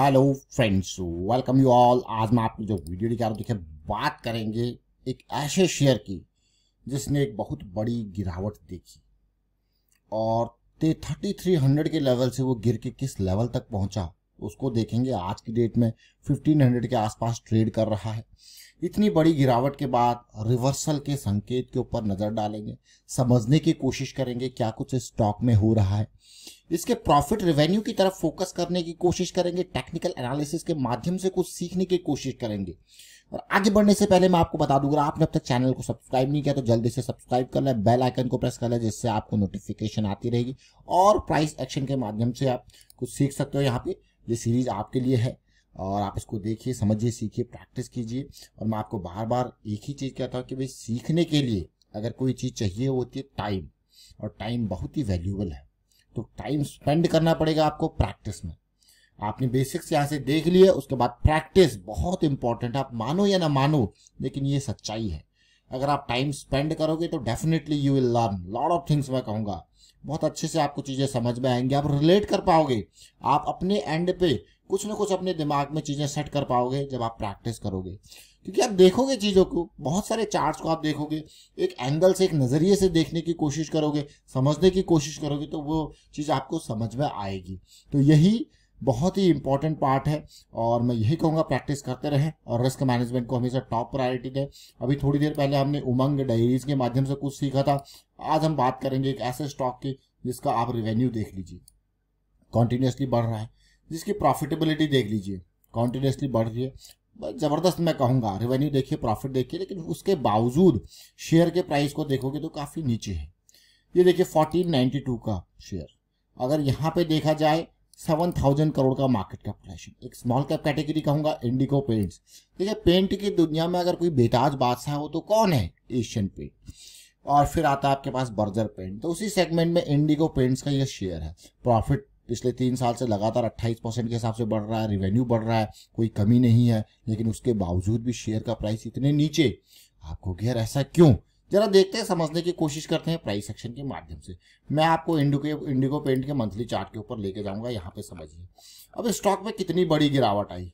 hello friends welcome you all आज मैं आपको जो वीडियो दिखा रहा हूँ देखिए बात करेंगे एक ऐसे शेयर की जिसने एक बहुत बड़ी गिरावट देखी और ते थर्टी थ्री हंड्रेड के लेवल से वो गिर के किस लेवल तक पहुंचा उसको देखेंगे आज की डेट में फिफ्टीन हंड्रेड के आसपास ट्रेड कर रहा है इतनी बड़ी गिरावट के बाद रिवर्सल के संकेत के ऊपर नज़र डालेंगे समझने की कोशिश करेंगे क्या कुछ स्टॉक में हो रहा है इसके प्रॉफिट रेवेन्यू की तरफ फोकस करने की कोशिश करेंगे टेक्निकल एनालिसिस के माध्यम से कुछ सीखने की कोशिश करेंगे और आगे बढ़ने से पहले मैं आपको बता दूंगा आपने अब तक चैनल को सब्सक्राइब नहीं किया तो जल्दी से सब्सक्राइब कर लें बेल आइकन को प्रेस कर लें जिससे आपको नोटिफिकेशन आती रहेगी और प्राइस एक्शन के माध्यम से आप कुछ सीख सकते हो यहाँ पे ये सीरीज आपके लिए है और आप इसको देखिए समझिए सीखिए प्रैक्टिस कीजिए और मैं आपको बार बार एक ही चीज़ कहता हूँ कि भाई सीखने के लिए अगर कोई चीज़ चाहिए होती है टाइम और टाइम बहुत ही वैल्यूबल है तो टाइम स्पेंड करना पड़ेगा आपको प्रैक्टिस में आपने बेसिक्स यहाँ से देख लिए उसके बाद प्रैक्टिस बहुत इंपॉर्टेंट है आप मानो या ना मानो लेकिन ये सच्चाई है अगर आप टाइम स्पेंड करोगे तो definitely you will learn lot of things मैं कहूँगा बहुत अच्छे से आपको चीज़ें समझ में आएंगी आप रिलेट कर पाओगे आप अपने एंड पे कुछ ना कुछ अपने दिमाग में चीज़ें सेट कर पाओगे जब आप प्रैक्टिस करोगे क्योंकि आप देखोगे चीज़ों को बहुत सारे चार्ट्स को आप देखोगे एक एंगल से एक नज़रिए से देखने की कोशिश करोगे समझने की कोशिश करोगे तो वो चीज़ आपको समझ में आएगी तो यही बहुत ही इंपॉर्टेंट पार्ट है और मैं यही कहूंगा प्रैक्टिस करते रहें और रिस्क मैनेजमेंट को हमेशा टॉप प्रायोरिटी दें अभी थोड़ी देर पहले हमने उमंग डायरीज के माध्यम से कुछ सीखा था आज हम बात करेंगे एक ऐसे स्टॉक की जिसका आप रिवेन्यू देख लीजिए कॉन्टिन्यूसली बढ़ रहा है जिसकी प्रॉफिटेबिलिटी देख लीजिए कॉन्टिन्यूसली बढ़ रही है ज़बरदस्त मैं कहूँगा रेवेन्यू देखिए प्रॉफिट देखिए लेकिन उसके बावजूद शेयर के प्राइस को देखोगे तो काफ़ी नीचे है ये देखिए 1492 का शेयर अगर यहाँ पे देखा जाए सेवन थाउजेंड करोड़ का मार्केट कैपिटलाइजेशन एक स्मॉल कैप कैटेगरी कहूँगा इंडिको पेंट्स देखिए पेंट की दुनिया में अगर कोई बेताज बादशाह हो तो कौन है एशियन पेंट और फिर आता है आपके पास बर्जर पेंट तो उसी सेगमेंट में इंडिगो पेंट्स का यह शेयर है प्रॉफिट पिछले तीन साल से लगातार 28 परसेंट के हिसाब से बढ़ रहा है रिवेन्यू बढ़ रहा है कोई कमी नहीं है लेकिन उसके बावजूद भी शेयर का प्राइस इतने नीचे आपको घेर ऐसा क्यों जरा देखते हैं समझने की कोशिश करते हैं प्राइस सेक्शन के माध्यम से मैं आपको इंडिको इंडिगो पेंट के मंथली चार्ट के ऊपर लेके जाऊंगा यहाँ पे समझिए अब स्टॉक में कितनी बड़ी गिरावट आई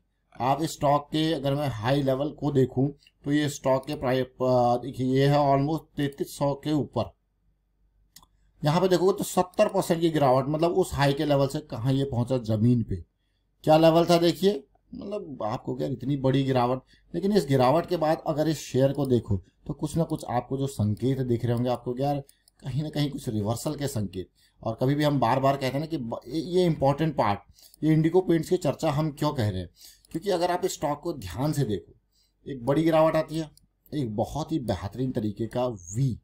आप इस स्टॉक के अगर मैं हाई लेवल को देखूं तो ये स्टॉक के प्राइस ये है ऑलमोस्ट तैतीस सौ के ऊपर यहाँ पे देखोगे तो सत्तर परसेंट की गिरावट मतलब उस हाई के लेवल से कहाँ ये पहुँचा ज़मीन पे क्या लेवल था देखिए मतलब आपको क्या इतनी बड़ी गिरावट लेकिन इस गिरावट के बाद अगर इस शेयर को देखो तो कुछ ना कुछ आपको जो संकेत दिख रहे होंगे आपको क्या कहीं ना कहीं कुछ रिवर्सल के संकेत और कभी भी हम बार बार कहते हैं ना कि ये इंपॉर्टेंट पार्ट ये इंडिको पेंट्स की चर्चा हम क्यों कह रहे हैं क्योंकि अगर आप इस स्टॉक को ध्यान से देखो एक बड़ी गिरावट आती है एक बहुत ही बेहतरीन तरीके का वी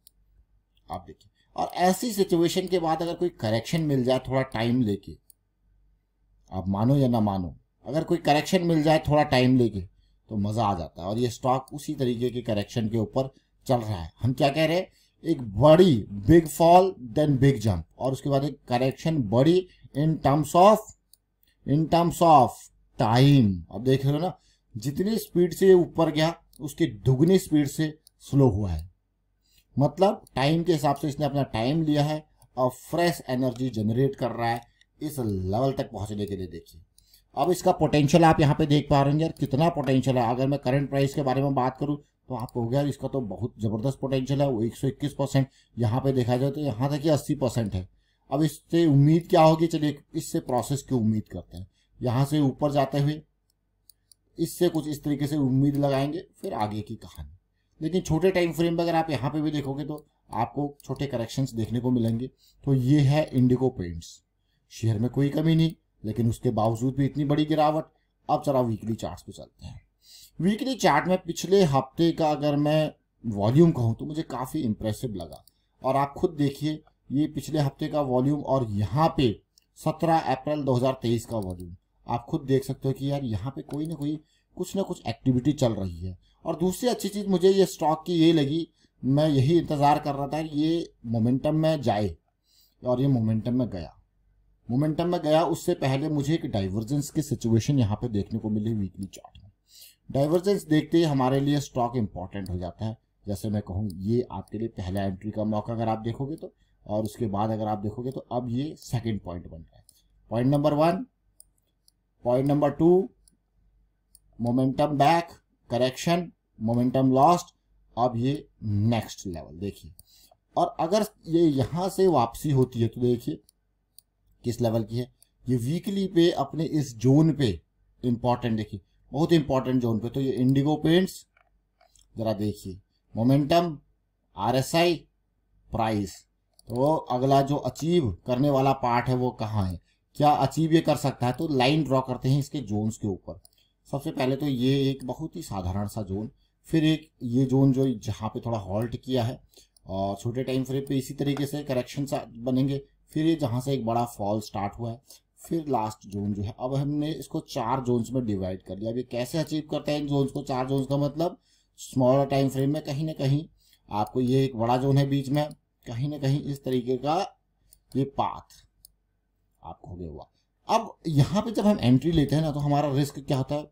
आप देखिए और ऐसी सिचुएशन के बाद अगर कोई करेक्शन मिल जाए थोड़ा टाइम लेके आप मानो या ना मानो अगर कोई करेक्शन मिल जाए थोड़ा टाइम लेके तो मज़ा आ जाता है और ये स्टॉक उसी तरीके के करेक्शन के ऊपर चल रहा है हम क्या कह रहे हैं एक बड़ी big fall then big jump और उसके बाद एक करेक्शन बड़ी in terms of in terms of time अब देख रहे हो ना जितनी स्पीड से ये ऊपर गया उसके दुगनी स्पीड से स्लो हुआ है मतलब टाइम के हिसाब से इसने अपना टाइम लिया है और फ्रेश एनर्जी जनरेट कर रहा है इस लेवल तक पहुंचने के लिए देखिए अब इसका पोटेंशियल आप यहाँ पे देख पा रहे हैं यार कितना पोटेंशियल है अगर मैं करंट प्राइस के बारे में बात करूँ तो आप हो गया इसका तो बहुत ज़बरदस्त पोटेंशियल है वो एक सौ इक्कीस परसेंट यहाँ पर देखा जाए तो यहाँ तक कि अस्सी परसेंट है अब इससे उम्मीद क्या होगी चलिए इससे प्रोसेस की उम्मीद करते हैं यहाँ से ऊपर जाते हुए इससे कुछ इस तरीके से उम्मीद लगाएंगे फिर आगे की कहानी लेकिन छोटे टाइम फ्रेम पर अगर आप यहाँ पे भी देखोगे तो आपको छोटे करेक्शन देखने को मिलेंगे तो ये है इंडिगो पेंट्स शेयर में कोई कमी नहीं लेकिन उसके बावजूद भी इतनी बड़ी गिरावट अब जरा वीकली चार्ट पे चलते हैं वीकली चार्ट में पिछले हफ्ते का अगर मैं वॉल्यूम कहूँ तो मुझे काफ़ी इंप्रेसिव लगा और आप खुद देखिए ये पिछले हफ्ते का वॉल्यूम और यहाँ पे 17 अप्रैल 2023 का वॉल्यूम आप खुद देख सकते हो कि यार यहाँ पे कोई ना कोई कुछ ना कुछ एक्टिविटी चल रही है और दूसरी अच्छी चीज़ मुझे ये स्टॉक की ये लगी मैं यही इंतज़ार कर रहा था कि ये मोमेंटम में जाए और ये मोमेंटम में गया मोमेंटम में गया उससे पहले मुझे एक डाइवर्जेंस की सिचुएशन यहाँ पे देखने को मिली वीकली चार्ट में डाइवर्जेंस देखते ही हमारे लिए स्टॉक इंपॉर्टेंट हो जाता है जैसे मैं कहूँ ये आपके लिए पहला एंट्री का मौका अगर आप देखोगे तो और उसके बाद अगर आप देखोगे तो अब ये सेकेंड पॉइंट बन रहा है point number one point number two momentum back correction momentum lost अब ये नेक्स्ट लेवल देखिए और अगर ये यहां से वापसी होती है तो देखिए किस लेवल की है ये वीकली पे अपने इस जोन पे इंपॉर्टेंट देखिए बहुत इंपॉर्टेंट जोन पे तो ये इंडिगो पेंट्स जरा देखिए मोमेंटम आरएसआई प्राइस तो अगला जो अचीव करने वाला पार्ट है वो कहाँ है क्या अचीव ये कर सकता है तो लाइन ड्रॉ करते हैं इसके जोन्स के ऊपर सबसे पहले तो ये एक बहुत ही साधारण सा जोन फिर एक ये जोन जो जहाँ पे थोड़ा हॉल्ट किया है और छोटे टाइम फ्रेम पे इसी तरीके से करेक्शन बनेंगे फिर ये जहाँ से एक बड़ा फॉल स्टार्ट हुआ है फिर लास्ट जोन जो है अब हमने इसको चार जोन्स में डिवाइड कर लिया अब ये कैसे अचीव करते हैं इन जोन्स को चार जोन्स का मतलब स्मॉल टाइम फ्रेम में कहीं ना कहीं आपको ये एक बड़ा जोन है बीच में कहीं ना कहीं इस तरीके का ये पाथ आपको हो गया हुआ अब यहाँ पे जब हम एंट्री लेते हैं ना तो हमारा रिस्क क्या होता है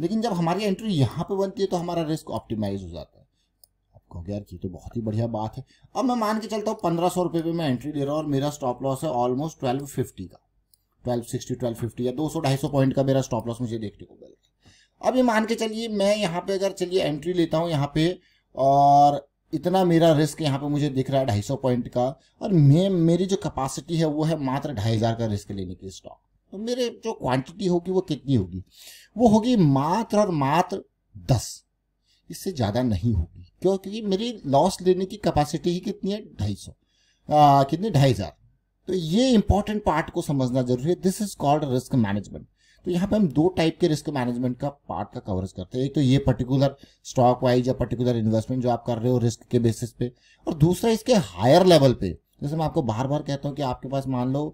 लेकिन जब हमारी एंट्री यहाँ पे बनती है तो हमारा रिस्क ऑप्टिमाइज हो जाता है अब कहोगे यार ये तो बहुत ही बढ़िया बात है अब मैं मान के चलता हूँ पंद्रह सौ रुपये मैं एंट्री ले रहा हूँ और मेरा स्टॉप लॉस है ऑलमोस्ट ट्वेल्व फिफ्टी का ट्वेल्व सिक्सटी ट्वेल्व फिफ्टी या दो सौ ढाई सौ पॉइंट का मेरा स्टॉप लॉस मुझे देखने को मिल रहा है अब ये मान के चलिए मैं यहाँ पे अगर चलिए एंट्री लेता हूँ यहाँ पे और इतना मेरा रिस्क यहाँ पे मुझे दिख रहा है ढाई सौ पॉइंट का और मैं मेरी जो कैपेसिटी है वो है मात्र ढाई हज़ार का रिस्क लेने की स्टॉक तो मेरे जो क्वांटिटी होगी वो कितनी होगी वो होगी मात्र और मात्र दस इससे ज़्यादा नहीं होगी क्यों क्योंकि मेरी लॉस लेने की कैपेसिटी ही कितनी है ढाई सौ कितनी ढाई हज़ार तो ये इंपॉर्टेंट पार्ट को समझना जरूरी है this is called risk management तो यहाँ पे हम दो टाइप के रिस्क मैनेजमेंट का पार्ट का कवरेज करते हैं एक तो ये पर्टिकुलर स्टॉक वाइज या पर्टिकुलर इन्वेस्टमेंट जो आप कर रहे हो रिस्क के बेसिस पे और दूसरा इसके हायर लेवल पे जैसे मैं आपको बार बार कहता हूँ कि आपके पास मान लो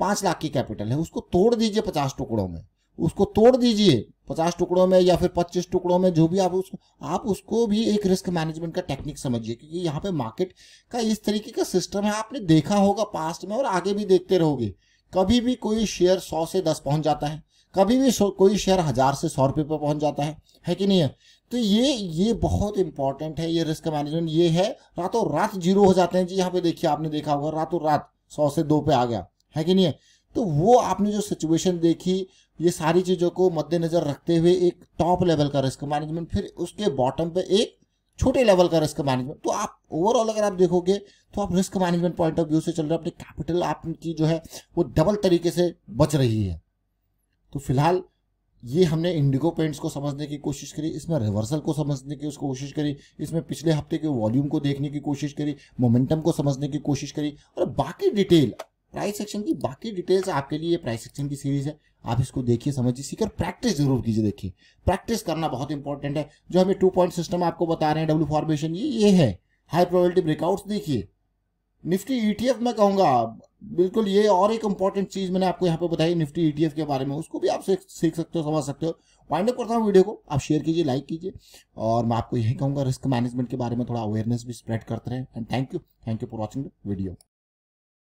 पांच लाख की कैपिटल है उसको तोड़ दीजिए पचास टुकड़ों में उसको तोड़ दीजिए पचास टुकड़ों में या फिर पच्चीस टुकड़ों में जो भी आप उसको आप उसको भी एक रिस्क मैनेजमेंट का टेक्निक समझिए क्योंकि यहाँ पे मार्केट का इस तरीके का सिस्टम है आपने देखा होगा पास्ट में और आगे भी देखते रहोगे कभी भी कोई शेयर सौ से दस पहुंच जाता है कभी भी कोई शेयर हज़ार से सौ रुपये पर पहुंच जाता है है कि नहीं है तो ये ये बहुत इंपॉर्टेंट है ये रिस्क मैनेजमेंट ये है रातों रात जीरो हो जाते हैं जी यहाँ पे देखिए आपने देखा होगा रातों रात सौ से दो पे आ गया है कि नहीं है तो वो आपने जो सिचुएशन देखी ये सारी चीज़ों को मद्देनज़र रखते हुए एक टॉप लेवल का रिस्क मैनेजमेंट फिर उसके बॉटम पे एक छोटे लेवल का रिस्क मैनेजमेंट तो आप ओवरऑल अगर आप देखोगे तो आप risk management point of view से चल रहे अपने कैपिटल आपकी जो है वो डबल तरीके से बच रही है तो फिलहाल ये हमने इंडिगो पेंट्स को समझने की कोशिश करी इसमें रिवर्सल को समझने की उसको कोशिश करी इसमें पिछले हफ्ते के वॉल्यूम को देखने की कोशिश करी मोमेंटम को समझने की कोशिश करी और बाकी डिटेल प्राइस सेक्शन की बाकी डिटेल्स आपके लिए प्राइस सेक्शन की सीरीज है आप इसको देखिए समझिए सीखकर प्रैक्टिस जरूर कीजिए देखिए प्रैक्टिस करना बहुत इंपॉर्टेंट है जो हमें टू पॉइंट सिस्टम आपको बता रहे हैं डब्ल्यू फॉर्मेशन ये ये है हाई प्रोबेबिलिटी ब्रेकआउट्स देखिए निफ्टी ईटीएफ e मैं कहूंगा बिल्कुल ये और एक इंपॉर्टेंट चीज मैंने आपको यहाँ पे बताई निफ्टी ईटीएफ e के बारे में उसको भी आप सीख सकते हो समझ सकते हो वाइंड अप करता हूँ वीडियो को आप शेयर कीजिए लाइक कीजिए और मैं आपको यही कहूँगा रिस्क मैनेजमेंट के बारे में थोड़ा अवेयरनेस भी स्प्रेड करते रहे and thank you thank you for watching the video